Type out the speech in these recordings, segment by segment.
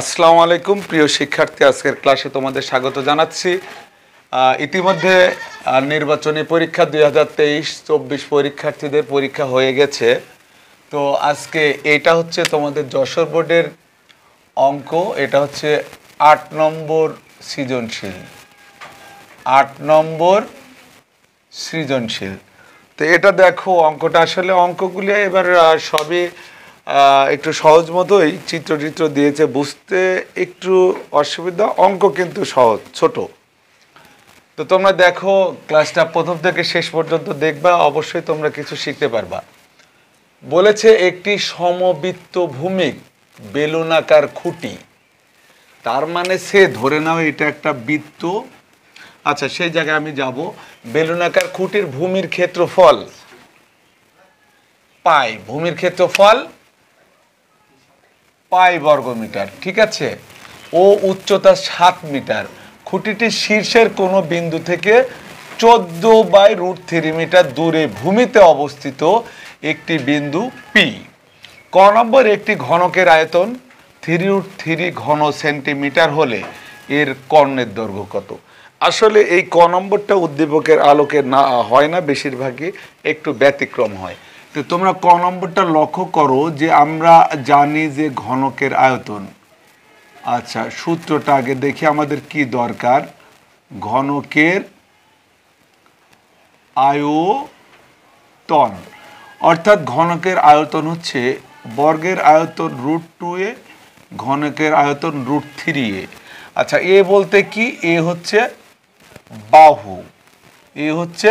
আসসালামু আলাইকুম প্রিয় শিক্ষার্থী আজকের ক্লাসে তোমাদের স্বাগত জানাচ্ছি ইতিমধ্যে নির্বাচনী পরীক্ষা দুই হাজার তেইশ চব্বিশ পরীক্ষার্থীদের পরীক্ষা হয়ে গেছে তো আজকে এটা হচ্ছে তোমাদের যশোর বোর্ডের অঙ্ক এটা হচ্ছে আট নম্বর সৃজনশীল আট নম্বর সৃজনশীল তো এটা দেখো অঙ্কটা আসলে অঙ্কগুলি এবার সবই একটু সহজ মতোই চিত্র চিত্র দিয়েছে বুঝতে একটু অসুবিধা অঙ্ক কিন্তু সহজ ছোট তো তোমরা দেখো ক্লাসটা প্রথম থেকে শেষ পর্যন্ত দেখবা অবশ্যই তোমরা কিছু শিখতে পারবা বলেছে একটি সমবৃত্ত ভূমি বেলুনাকার খুঁটি তার মানে সে ধরে নাও এটা একটা বৃত্ত আচ্ছা সেই জায়গায় আমি যাব বেলুনাকার খুঁটির ভূমির ক্ষেত্রফল পাই ভূমির ক্ষেত্রফল পাই বর্গমিটার ঠিক আছে ও উচ্চতা সাত মিটার খুঁটিটি শীর্ষের কোনো বিন্দু থেকে চোদ্দ বাই রুট থ্রি মিটার দূরে ভূমিতে অবস্থিত একটি বিন্দু পি ক নম্বর একটি ঘনকের আয়তন থ্রি রুট থ্রি ঘন সেন্টিমিটার হলে এর কর্ণের দৈর্ঘ্য কত আসলে এই ক নম্বরটা উদ্দীপকের আলোকে না হয় না বেশিরভাগই একটু ব্যতিক্রম হয় তো তোমরা ক নম্বরটা লক্ষ্য করো যে আমরা জানি যে ঘনকের আয়তন আচ্ছা সূত্রটা আগে দেখি আমাদের কি দরকার ঘনকের আয়তন অর্থাৎ ঘনকের আয়তন হচ্ছে বর্গের আয়তন রুট টু এ ঘনকের আয়তন রুট থ্রি এ আচ্ছা এ বলতে কি এ হচ্ছে বাহু এ হচ্ছে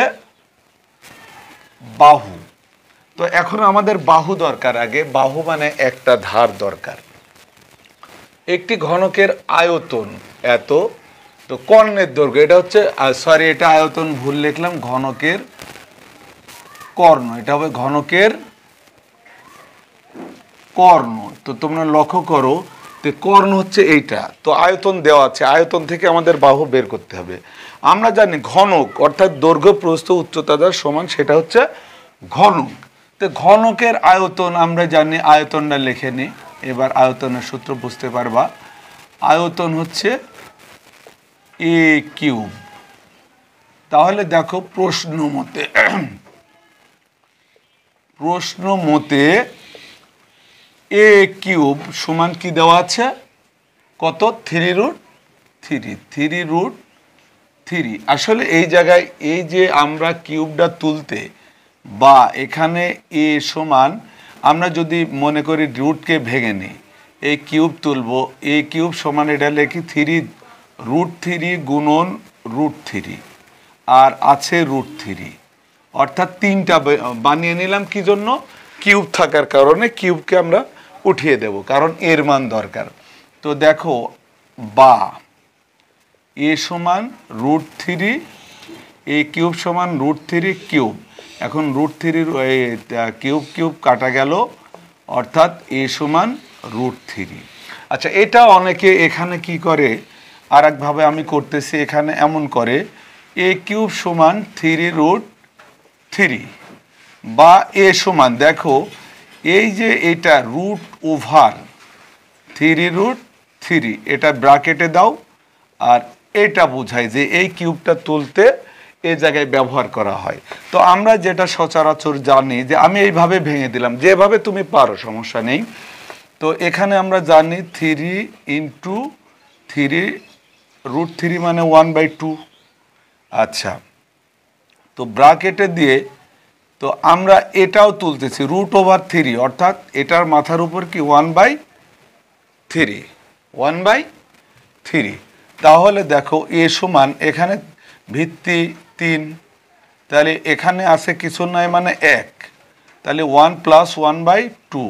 বাহু তো এখন আমাদের বাহু দরকার আগে বাহু মানে একটা ধার দরকার একটি ঘনকের আয়তন এত তো কর্ণের দৈর্ঘ্য এটা হচ্ছে সরি এটা আয়তন ভুল লিখলাম ঘনকের কর্ণ এটা হবে ঘনকের কর্ণ তো তোমরা লক্ষ্য করো তো কর্ণ হচ্ছে এইটা তো আয়তন দেওয়া আছে আয়তন থেকে আমাদের বাহু বের করতে হবে আমরা জানি ঘনক অর্থাৎ দৈর্ঘ্য প্রস্থ উচ্চতা সমান সেটা হচ্ছে ঘনক তো ঘনকের আয়তন আমরা জানি আয়তনটা লেখে নিই এবার আয়তনের সূত্র বুঝতে পারবা আয়তন হচ্ছে এ কিউব তাহলে দেখো প্রশ্ন মতে প্রশ্ন মতে এ কিউব সমান কি দেওয়া আছে কত three root three three root three আসলে এই জায়গায় এই যে আমরা কিউবটা তুলতে বা এখানে এ সমান আমরা যদি মনে করি রুটকে ভেঙে নিই এ কিউব তুলব এ কিউব সমান এটা লেখি থ্রি রুট থ্রি গুণন রুট থ্রি আর আছে রুট থ্রি অর্থাৎ তিনটা বানিয়ে নিলাম কি জন্য কিউব থাকার কারণে কিউবকে আমরা উঠিয়ে দেব কারণ এর মান দরকার তো দেখো বা এ সমান রুট থ্রি এ কিউব সমান রুট থ্রি কিউব এখন রুট থ্রির কিউব কিউব কাটা গেল অর্থাৎ এ সমান রুট থ্রি আচ্ছা এটা অনেকে এখানে কি করে আর একভাবে আমি করতেছি এখানে এমন করে এ কিউব সমান থ্রি রুট থ্রি বা এ সমান দেখো এই যে এটা root over three root three এটা ব্রাকেটে দাও আর এটা বোঝায় যে এই কিউবটা তুলতে এ জায়গায় ব্যবহার করা হয় তো আমরা যেটা সচরাচর জানি যে আমি এইভাবে ভেঙে দিলাম যেভাবে তুমি পারো সমস্যা নেই তো এখানে আমরা জানি three into three root three মানে ওয়ান বাই টু আচ্ছা তো ব্রাকেটে দিয়ে তো আমরা এটাও তুলতেছি রুট ওভার থ্রি অর্থাৎ এটার মাথার উপর কি one by three one by three তাহলে দেখো এ সমান এখানে ভিত্তি তিন তাহলে এখানে আছে কিছু নয় মানে এক তাহলে one plus one by two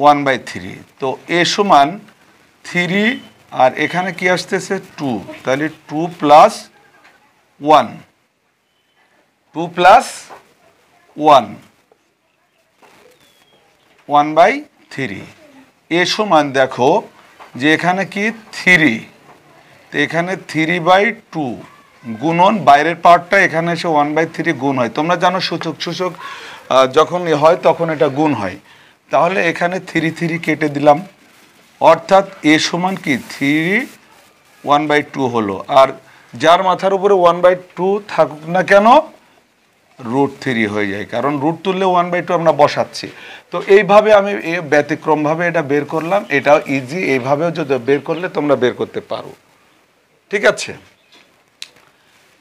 one by three তো এ সমান থ্রি আর এখানে কি আসতেছে টু তাহলে two plus one two plus one one by three a সমান দেখো যে এখানে কি থ্রি তো এখানে থ্রি বাই টু গুণন বাইরের পার্টটা এখানে এসে ওয়ান বাই থ্রি গুণ হয় তোমরা জানো সূচক সূচক যখন হয় তখন এটা গুণ হয় তাহলে এখানে থ্রি থ্রি কেটে দিলাম অর্থাৎ এ সমান কি থ্রি ওয়ান বাই টু হলো আর যার মাথার উপরে ওয়ান বাই টু থাকুক না কেন রুট থ্রি হয়ে যায় কারণ রুট তুললে ওয়ান বাই টু আমরা বসাচ্ছি তো এইভাবে আমি এ ব্যতিক্রমভাবে এটা বের করলাম এটাও ইজি এইভাবেও যদি বের করলে তোমরা বের করতে পারো ঠিক আছে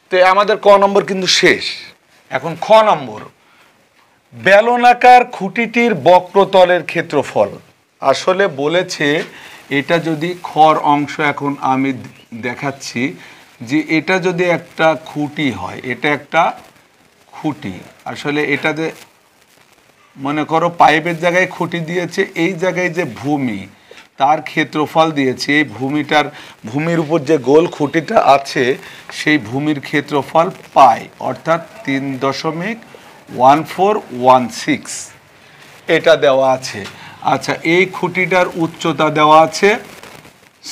তো আমাদের ক নম্বর কিন্তু শেষ এখন খ নম্বর বেলনাকার খুঁটিটির বক্রতলের ক্ষেত্রফল আসলে বলেছে এটা যদি খর অংশ এখন আমি দেখাচ্ছি যে এটা যদি একটা খুঁটি হয় এটা একটা খুঁটি আসলে এটাতে মনে করো পাইপের জায়গায় খুঁটি দিয়েছে এই জায়গায় যে ভূমি তার ক্ষেত্রফল দিয়েছি এই ভূমিটার ভূমির উপর যে গোল খুঁটিটা আছে সেই ভূমির ক্ষেত্রফল পাই অর্থাৎ তিন দশমিক ওয়ান ফোর ওয়ান সিক্স এটা দেওয়া আছে আচ্ছা এই খুঁটিটার উচ্চতা দেওয়া আছে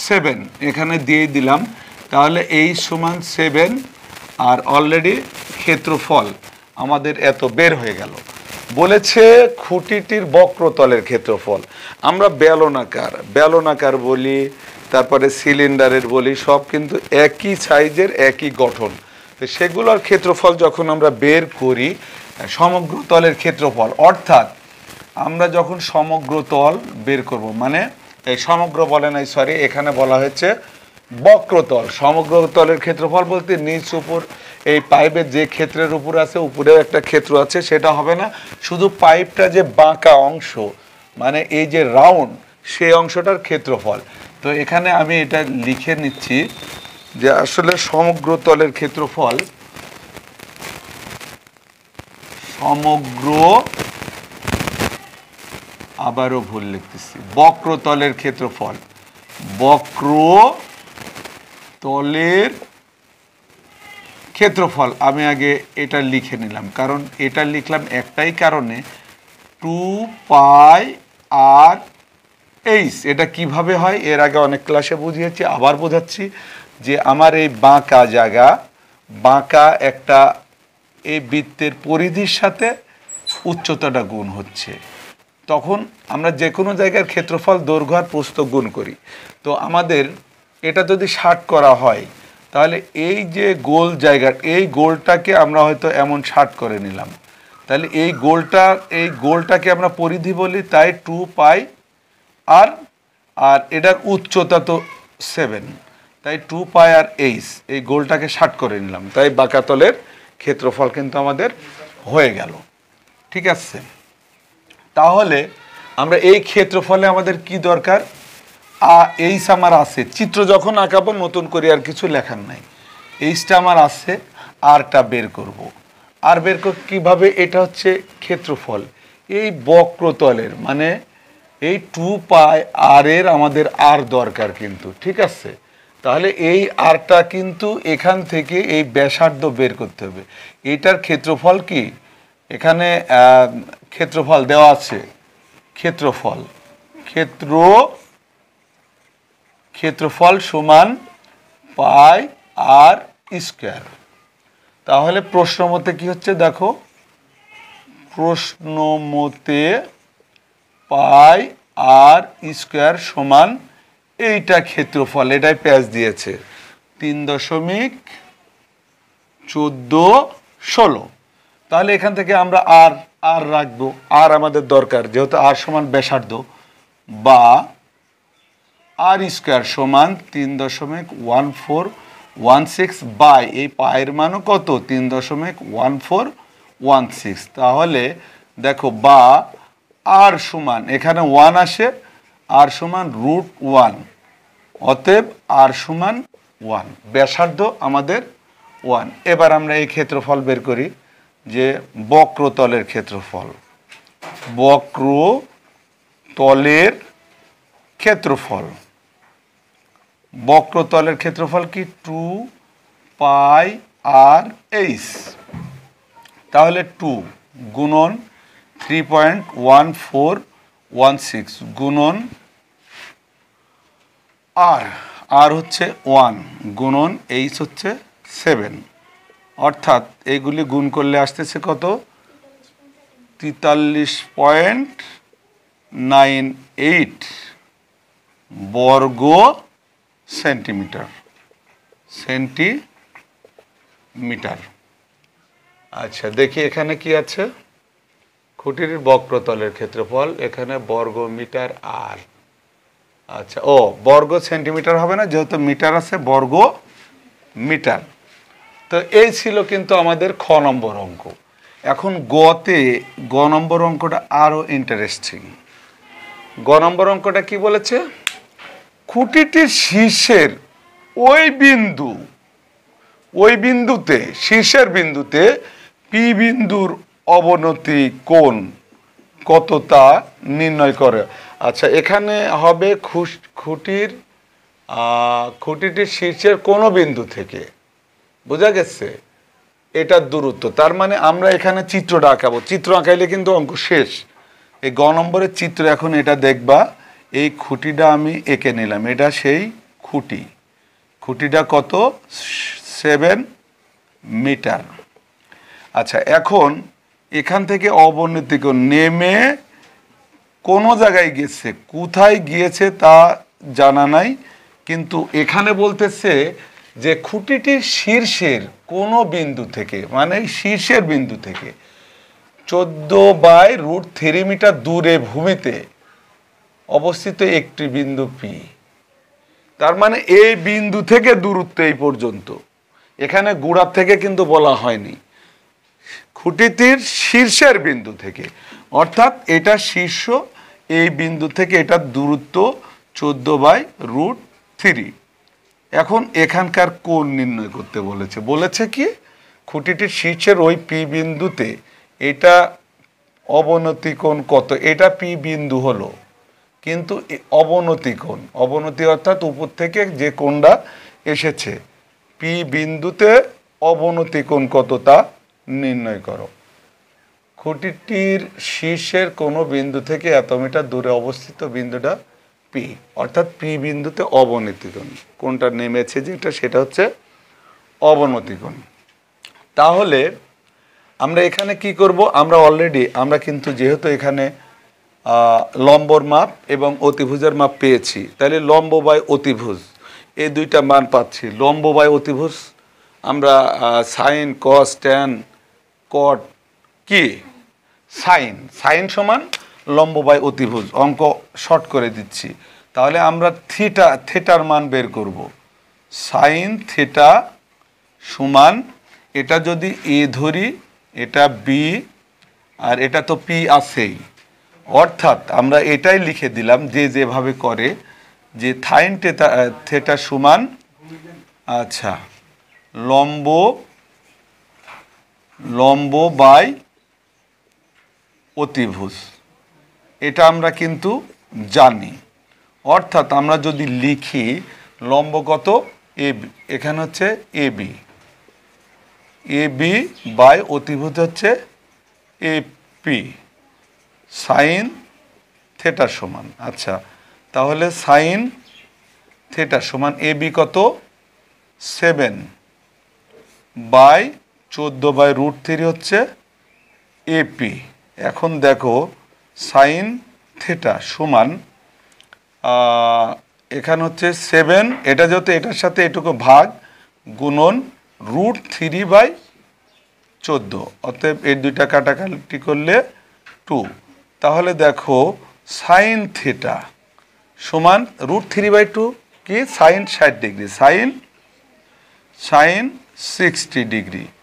সেভেন এখানে দিয়ে দিলাম তাহলে এই সমান সেভেন আর অলরেডি ক্ষেত্রফল আমাদের এত বের হয়ে গেল বলেছে খুঁটিটির বক্রতলের ক্ষেত্রফল আমরা বেলনাকার বেলনাকার বলি তারপরে সিলিন্ডারের বলি সব কিন্তু একই সাইজের একই গঠন তো সেগুলোর ক্ষেত্রফল যখন আমরা বের করি সমগ্র তলের ক্ষেত্রফল অর্থাৎ আমরা যখন সমগ্র তল বের করব মানে এই সমগ্র বলে নাই সরি এখানে বলা হয়েছে বক্রতল সমগ্র তলের ক্ষেত্রফল বলতে নিচ উপর এই পাইপের যে ক্ষেত্রের উপর আছে উপরেও একটা ক্ষেত্র আছে সেটা হবে না শুধু পাইপটা যে বাঁকা অংশ মানে এই যে রাউন্ড সেই অংশটার ক্ষেত্রফল তো এখানে আমি এটা লিখে নিচ্ছি যে আসলে সমগ্র তলের ক্ষেত্রফল সমগ্র আবারও ভুল লিখতেছি বক্রতলের ক্ষেত্রফল বক্র তলের ক্ষেত্রফল আমি আগে এটা লিখে নিলাম কারণ এটা লিখলাম একটাই কারণে টু পাই আর এইস এটা কিভাবে হয় এর আগে অনেক ক্লাসে বুঝিয়েছি আবার বোঝাচ্ছি যে আমার এই বাঁকা জায়গা বাঁকা একটা এই বৃত্তের পরিধির সাথে উচ্চতাটা গুণ হচ্ছে তখন আমরা যে কোনো জায়গার ক্ষেত্রফল দৈর্ঘ্য আর প্রস্থ গুণ করি তো আমাদের এটা যদি ষাট করা হয় তাহলে এই যে গোল জায়গা এই গোলটাকে আমরা হয়তো এমন ষাট করে নিলাম তাহলে এই গোলটা এই গোলটাকে আমরা পরিধি বলি তাই টু পাই আর আর এটার উচ্চতা তো সেভেন তাই টু পাই আর এইস এই গোলটাকে ষাট করে নিলাম তাই বাঁকাতলের ক্ষেত্রফল কিন্তু আমাদের হয়ে গেল ঠিক আছে তাহলে আমরা এই ক্ষেত্রফলে আমাদের কি দরকার এইস আমার আছে চিত্র যখন আঁকাবো নতুন করে আর কিছু লেখার নাই এইসটা আমার আছে আরটা বের করব। আর বের কীভাবে এটা হচ্ছে ক্ষেত্রফল এই বক্রতলের মানে এই টু পাই আর এর আমাদের আর দরকার কিন্তু ঠিক আছে তাহলে এই আরটা কিন্তু এখান থেকে এই ব্যাসার্ধ বের করতে হবে এটার ক্ষেত্রফল কি এখানে ক্ষেত্রফল দেওয়া আছে ক্ষেত্রফল ক্ষেত্র ক্ষেত্রফল সমান পাই আর স্কোয়ার তাহলে প্রশ্ন মতে কী হচ্ছে দেখো প্রশ্ন মতে পাই আর স্কোয়ার সমান এইটা ক্ষেত্রফল এটাই প্যাচ দিয়েছে তিন দশমিক চোদ্দো ষোলো তাহলে এখান থেকে আমরা আর আর রাখবো আর আমাদের দরকার যেহেতু আর সমান ব্যাসার্ধ বা আর স্কোয়ার সমান তিন দশমিক one four one six by এই পায়ের মানও কত তিন দশমিক ওয়ান ফোর ওয়ান সিক্স তাহলে দেখো বা আর সমান এখানে ওয়ান আসে আর সমান রুট ওয়ান অতএব আর সমান ওয়ান ব্যাসার্ধ আমাদের ওয়ান এবার আমরা এই ক্ষেত্রফল বের করি যে বক্রতলের ক্ষেত্রফল বক্রতলের ক্ষেত্রফল বক্রতলের ক্ষেত্রফল কি টু পাই আর এইচ তাহলে টু গুণন three point one four one six গুণন আর আর হচ্ছে ওয়ান গুণন এইচ হচ্ছে সেভেন অর্থাৎ এইগুলি গুণ করলে আসতেছে কত তেতাল্লিশ পয়েন্ট নাইন এইট বর্গ সেন্টিমিটার সেন্টিমিটার আচ্ছা দেখি এখানে কি আছে খুঁটির বক্রতলের ক্ষেত্রফল এখানে বর্গ মিটার আর আচ্ছা ও বর্গ সেন্টিমিটার হবে না যেহেতু মিটার আছে বর্গ মিটার তো এই ছিল কিন্তু আমাদের খ নম্বর অঙ্ক এখন গতে গ নম্বর অঙ্কটা আরও ইন্টারেস্টিং গ নম্বর অঙ্কটা কি বলেছে খুঁটিটির শীর্ষের ওই বিন্দু ওই বিন্দুতে শীর্ষের বিন্দুতে পি বিন্দুর অবনতি কোন কত তা নির্ণয় করে আচ্ছা এখানে হবে খুঁটির খুঁটিটির শীর্ষের কোনো বিন্দু থেকে বোঝা গেছে এটার দূরত্ব তার মানে আমরা এখানে চিত্রটা আঁকাবো চিত্র আঁকাইলে কিন্তু অঙ্ক শেষ এই গ নম্বরের চিত্র এখন এটা দেখবা এই খুঁটিটা আমি এঁকে নিলাম এটা সেই খুঁটি খুঁটিটা কত সেভেন মিটার আচ্ছা এখন এখান থেকে অবনতি নেমে কোনো জায়গায় গেছে কোথায় গিয়েছে তা জানা নাই কিন্তু এখানে বলতেছে যে খুঁটিটি শীর্ষের কোনো বিন্দু থেকে মানে শীর্ষের বিন্দু থেকে চোদ্দো বাই রুট থ্রি মিটার দূরে ভূমিতে অবস্থিত একটি বিন্দু পি তার মানে এই বিন্দু থেকে দূরত্ব এই পর্যন্ত এখানে গুড়ার থেকে কিন্তু বলা হয়নি খুঁটিটির শীর্ষের বিন্দু থেকে অর্থাৎ এটা শীর্ষ এই বিন্দু থেকে এটার দূরত্ব চোদ্দ বাই রুট থ্রি এখন এখানকার কোণ নির্ণয় করতে বলেছে বলেছে কি খুঁটিটির শীর্ষের ওই পি বিন্দুতে এটা অবনতি কোণ কত এটা পি বিন্দু হলো কিন্তু অবনতি কোণ অবনতি অর্থাৎ উপর থেকে যে কোণটা এসেছে পি বিন্দুতে অবনতি কোণ কত তা নির্ণয় করো খুঁটিটির শীর্ষের কোনো বিন্দু থেকে এত মিটার দূরে অবস্থিত বিন্দুটা পি অর্থাৎ পি বিন্দুতে অবনতি কোণ কোনটা নেমেছে যেটা সেটা হচ্ছে অবনতি কোণ তাহলে আমরা এখানে কি করব আমরা অলরেডি আমরা কিন্তু যেহেতু এখানে লম্বর মাপ এবং অতিভুজের মাপ পেয়েছি তাহলে লম্ব বাই অতিভুজ এই দুইটা মান পাচ্ছি লম্ব বাই অতিভুজ আমরা সাইন কস ট্যান কট কি সাইন সাইন সমান লম্ব বাই অতিভুজ অঙ্ক শর্ট করে দিচ্ছি তাহলে আমরা থিটা থেটার মান বের করব সাইন থেটা সমান এটা যদি এ ধরি এটা বি আর এটা তো পি আছেই অর্থাৎ আমরা এটাই লিখে দিলাম যে যেভাবে করে যে থাইন থেটা থেটা সমান আচ্ছা লম্ব লম্ব বাই অতিভুজ এটা আমরা কিন্তু জানি অর্থাৎ আমরা যদি লিখি লম্ব কত এ এখানে হচ্ছে a b a b by অতিভুজ হচ্ছে এ পি সাইন থেটার সমান আচ্ছা তাহলে সাইন থেটা সমান এ বি কত সেভেন বাই চোদ্দো বাই রুট থ্রি হচ্ছে এপি এখন দেখো সাইন থেটা সমান এখানে হচ্ছে সেভেন এটা যেহেতু এটার সাথে এটুকু ভাগ গুণন রুট থ্রি বাই চোদ্দো অতএব এই দুইটা কাটাকাটি করলে টু তাহলে দেখো সাইন থিটা সমান রুট থ্রি বাই টু কি সাইন ষাট degree sine sine sixty degree